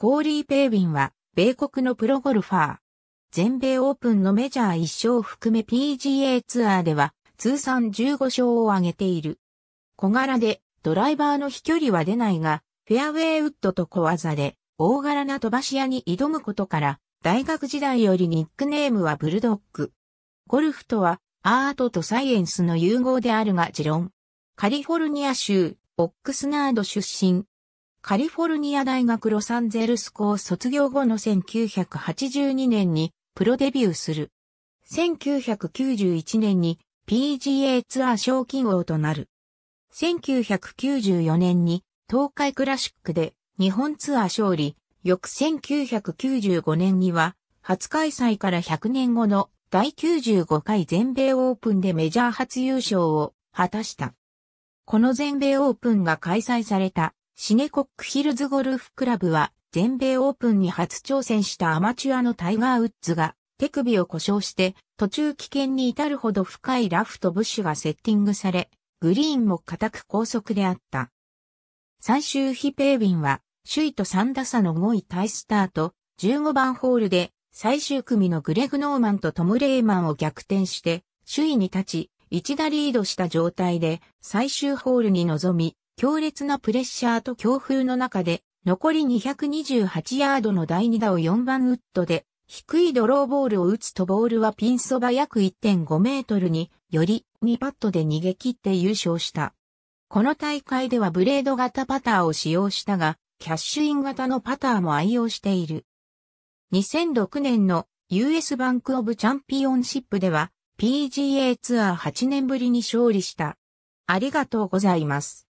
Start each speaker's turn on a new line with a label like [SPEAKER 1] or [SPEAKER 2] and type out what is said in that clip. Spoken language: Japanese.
[SPEAKER 1] コーリー・ペーウィンは、米国のプロゴルファー。全米オープンのメジャー1勝含め PGA ツアーでは、通算15勝を挙げている。小柄で、ドライバーの飛距離は出ないが、フェアウェイウッドと小技で、大柄な飛ばし屋に挑むことから、大学時代よりニックネームはブルドッグ。ゴルフとは、アートとサイエンスの融合であるが持論。カリフォルニア州、オックスナード出身、カリフォルニア大学ロサンゼルス校卒業後の1982年にプロデビューする。1991年に PGA ツアー賞金王となる。1994年に東海クラシックで日本ツアー勝利、翌1995年には初開催から100年後の第95回全米オープンでメジャー初優勝を果たした。この全米オープンが開催されたシネコックヒルズゴルフクラブは全米オープンに初挑戦したアマチュアのタイガー・ウッズが手首を故障して途中危険に至るほど深いラフとブッシュがセッティングされ、グリーンも固く高速であった。最終日ペービンは首位と3打差の5位タイスタート、15番ホールで最終組のグレグ・ノーマンとトム・レイマンを逆転して、首位に立ち、1打リードした状態で最終ホールに臨み、強烈なプレッシャーと強風の中で、残り228ヤードの第2打を4番ウッドで、低いドローボールを打つとボールはピンそば約1.5メートルにより2パットで逃げ切って優勝した。この大会ではブレード型パターを使用したが、キャッシュイン型のパターも愛用している。2006年の US バンクオブチャンピオンシップでは PGA ツアー8年ぶりに勝利した。ありがとうございます。